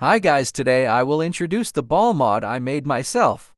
Hi guys, today I will introduce the ball mod I made myself.